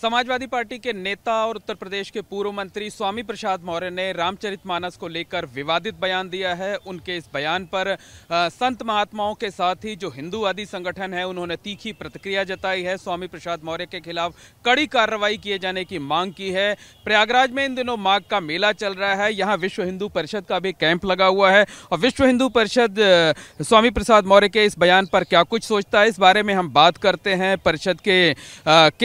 Samajwadi party के नेता और उत्तर प्रदेश के पूर्व मंत्री स्वामी प्रसाद मौर्य ने रामचरितमानस को लेकर विवादित बयान दिया है उनके इस बयान पर संत महात्माओं के साथ ही जो हिंदूवादी संगठन है उन्होंने तीखी प्रतिक्रिया जताई है स्वामी प्रसाद मौर्य के खिलाफ कड़ी कार्रवाई किए जाने की मांग की है प्रयागराज में इन दिनों माघ का मेला चल रहा है यहाँ विश्व हिंदू परिषद का भी कैंप लगा हुआ है और विश्व हिंदू परिषद स्वामी प्रसाद मौर्य के इस बयान पर क्या कुछ सोचता है इस बारे में हम बात करते हैं परिषद के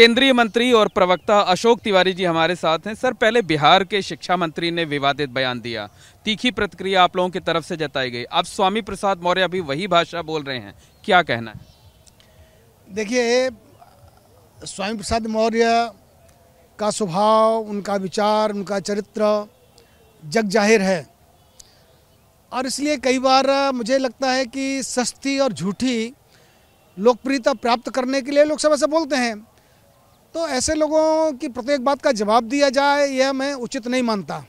केंद्रीय मंत्री और और प्रवक्ता अशोक तिवारी जी हमारे साथ हैं सर पहले बिहार के शिक्षा मंत्री ने विवादित बयान दिया तीखी प्रतिक्रिया आप लोगों की तरफ से जताई गई अब स्वामी प्रसाद मौर्य अभी वही भाषा बोल रहे हैं क्या कहना है देखिए स्वामी प्रसाद मौर्य का स्वभाव उनका विचार उनका चरित्र जग जाहिर है और इसलिए कई बार मुझे लगता है कि सस्ती और झूठी लोकप्रियता प्राप्त करने के लिए लोग सब ऐसा बोलते हैं तो ऐसे लोगों की प्रत्येक बात का जवाब दिया जाए यह मैं उचित नहीं मानता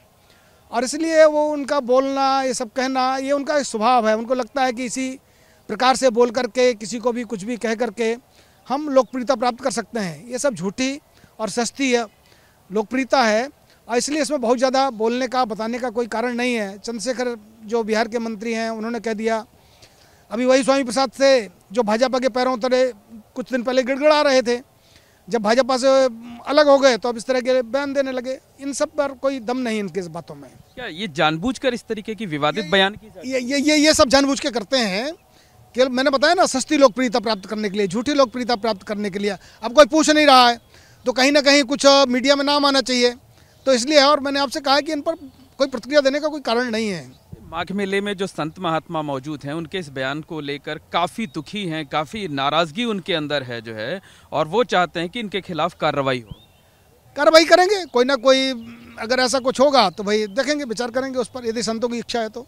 और इसलिए वो उनका बोलना ये सब कहना ये उनका स्वभाव है उनको लगता है कि इसी प्रकार से बोल करके किसी को भी कुछ भी कह करके हम लोकप्रियता प्राप्त कर सकते हैं ये सब झूठी और सस्ती है लोकप्रियता है और इसलिए इसमें बहुत ज़्यादा बोलने का बताने का कोई कारण नहीं है चंद्रशेखर जो बिहार के मंत्री हैं उन्होंने कह दिया अभी वही स्वामी प्रसाद से जो भाजपा के पैरों तरह कुछ दिन पहले गिड़गड़ा रहे थे जब भाजपा से अलग हो गए तो अब इस तरह के बयान देने लगे इन सब पर कोई दम नहीं इनके इस बातों में क्या ये जानबूझकर इस तरीके की विवादित बयान की ये ये ये ये सब जानबूझ के करते हैं कि मैंने बताया ना सस्ती लोकप्रियता प्राप्त करने के लिए झूठी लोकप्रियता प्राप्त करने के लिए अब कोई पूछ नहीं रहा है तो कहीं ना कहीं कुछ मीडिया में नाम आना चाहिए तो इसलिए और मैंने आपसे कहा कि इन पर कोई प्रतिक्रिया देने का कोई कारण नहीं है माघ मेले में जो संत महात्मा मौजूद हैं उनके इस बयान को लेकर काफ़ी दुखी हैं काफ़ी नाराज़गी उनके अंदर है जो है और वो चाहते हैं कि इनके खिलाफ कार्रवाई हो कार्रवाई करेंगे कोई ना कोई अगर ऐसा कुछ होगा तो भाई देखेंगे विचार करेंगे उस पर यदि संतों की इच्छा है तो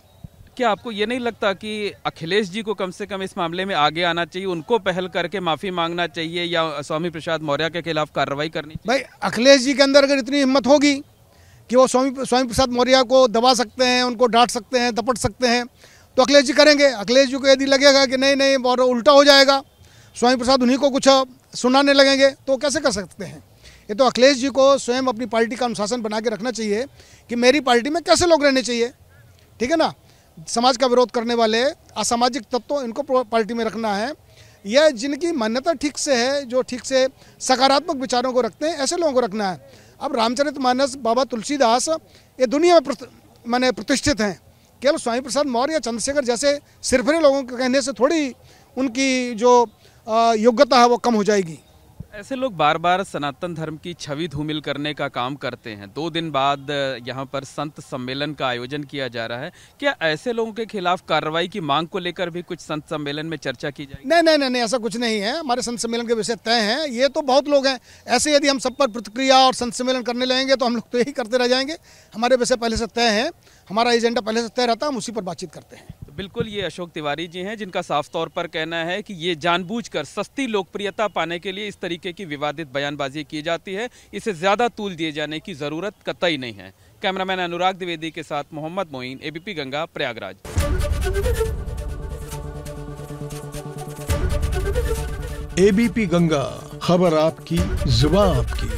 क्या आपको ये नहीं लगता कि अखिलेश जी को कम से कम इस मामले में आगे आना चाहिए उनको पहल करके माफ़ी मांगना चाहिए या स्वामी प्रसाद मौर्य के खिलाफ कार्रवाई करनी भाई अखिलेश जी के अंदर अगर इतनी हिम्मत होगी कि वो स्वामी स्वामी प्रसाद मौर्य को दबा सकते हैं उनको डांट सकते हैं दपट सकते हैं तो अखिलेश जी करेंगे अखिलेश जी को यदि लगेगा कि नहीं नहीं और उल्टा हो जाएगा स्वामी प्रसाद उन्हीं को कुछ सुनाने लगेंगे तो कैसे कर सकते हैं ये तो अखिलेश जी को स्वयं अपनी पार्टी का अनुशासन बना के रखना चाहिए कि मेरी पार्टी में कैसे लोग रहने चाहिए ठीक है ना समाज का विरोध करने वाले असामाजिक तत्व इनको पार्टी में रखना है यह जिनकी मान्यता ठीक से है जो ठीक से सकारात्मक विचारों को रखते हैं ऐसे लोगों को रखना है अब रामचरित मानस बाबा तुलसीदास ये दुनिया में माने प्रतिष्ठित हैं केवल स्वामी प्रसाद मौर्य चंद्रशेखर जैसे सिरफरे लोगों के कहने से थोड़ी उनकी जो योग्यता है वो कम हो जाएगी ऐसे लोग बार बार सनातन धर्म की छवि धूमिल करने का काम करते हैं दो दिन बाद यहाँ पर संत सम्मेलन का आयोजन किया जा रहा है क्या ऐसे लोगों के खिलाफ कार्रवाई की मांग को लेकर भी कुछ संत सम्मेलन में चर्चा की जाए नहीं नहीं नहीं ऐसा कुछ नहीं है हमारे संत सम्मेलन के विषय तय हैं ये तो बहुत लोग हैं ऐसे यदि हम सब पर प्रतिक्रिया और संत सम्मेलन करने लगेंगे तो हम लोग तो यही करते रह जाएंगे हमारे विषय पहले से तय हैं हमारा एजेंडा पहले से तय रहता है हम उसी पर बातचीत करते हैं बिल्कुल ये अशोक तिवारी जी हैं जिनका साफ तौर पर कहना है कि ये जानबूझकर सस्ती लोकप्रियता पाने के लिए इस तरीके की विवादित बयानबाजी की जाती है इसे ज़्यादा तूल दिए जाने की ज़रूरत कतई नहीं है कैमरामैन अनुराग द्विवेदी के साथ मोहम्मद मोइन एबीपी गंगा प्रयागराज एबीपी गंगा खबर आपकी जुबा आपकी